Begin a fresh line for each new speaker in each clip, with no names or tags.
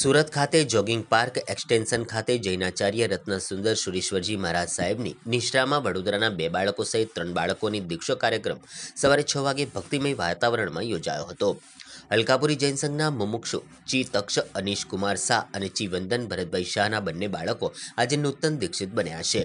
સુરત ખાતે jogging park extension ખાતે જૈનાચાર્ય રત્ન સુંદર સુરેશ્વરજી મહારાજ સાહેબની નિષ્ઠામાં વડોદરાના બે બાળકો સહિત ત્રણ બાળકોની દીક્ષો કાર્યક્રમ સવારે છ વાગે ભક્તિમય વાતાવરણમાં યોજાયો હતો અલકાપુરી જૈન સંઘના મુમુક્ષુ ચી તક્ષ અનીશ કુમાર શાહ અને ચી વંદન ભરતભાઈ શાહના બંને બાળકો આજે નૂતન દીક્ષિત બન્યા છે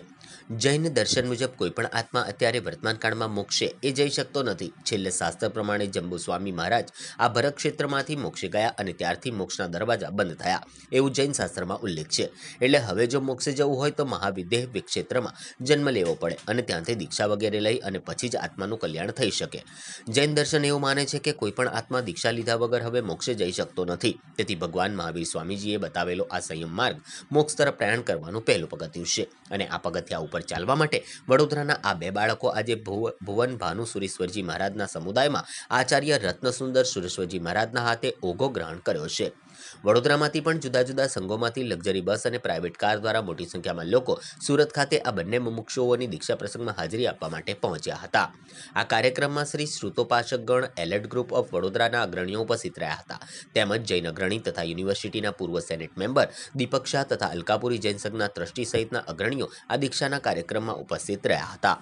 જૈન દર્શન મુજબ કોઈપણ આત્મા અત્યારે વર્તમાન કાળમાં મોક્ષે એ જઈ શકતો નથી છેલ્લે શાસ્ત્ર પ્રમાણે જંબુસ્વામી મહારાજ આ ભરત ક્ષેત્રમાંથી મોક્ષે ગયા અને ત્યારથી મોક્ષના દરવાજા બંધ થયા એવું જૈન શાસ્ત્રમાં ઉલ્લેખ છે એટલે હવે જો મોક્ષે જવું હોય તો મહાવિદેહ વિક્ષેત્રમાં જન્મ લેવો પડે અને ત્યાંથી દીક્ષા વગેરે લઈ અને પછી જ આત્માનું કલ્યાણ થઈ શકે જૈન દર્શન એવું માને છે કે કોઈપણ આત્મા દીક્ષા લીધા વગર હવે મોક્ષે જઈ શકતો નથી તેથી ભગવાન મહાવીર સ્વામીજીએ બતાવેલો આ સંયમ માર્ગ મોક્ષ તરફ પ્રયાણ કરવાનું પહેલું પગથિયું છે અને આ પગથિયા ઉપર ચાલવા માટે વડોદરાના આ બે બાળકો આજે ભુવન ભાનુ સુરેશ્વરજી મહારાજના સમુદાયમાં આચાર્ય રત્નસુંદર સુરેશ્વરજી મહારાજના હાથે ઓઘો ગ્રહણ કર્યો છે વડોદરામાંથી પણ જુદા જુદા સંઘોમાંથી લક્ઝરી બસ અને પ્રાઇવેટ કાર દ્વારા મોટી સંખ્યામાં લોકો સુરત ખાતે આ બંને મુમુક્ષુઓની દીક્ષા પ્રસંગમાં હાજરી આપવા માટે પહોંચ્યા હતા આ કાર્યક્રમમાં Shri Shrutopasakgan alert group of વડોદરાના અગ્રણીઓ ઉપસ્થિત રહ્યા હતા તેમજ જૈન અગ્રણી તથા યુનિવર્સિટીના પૂર્વ સેનેટ મેમ્બર દીપક શાહ તથા અલકાપુરી જૈન સંઘના ટ્રસ્ટી સહિતના અગ્રણીઓ આ દીક્ષાના ચર્ચાના કાર્યક્રમમાં ઉપસ્થિત રહ્યા હતા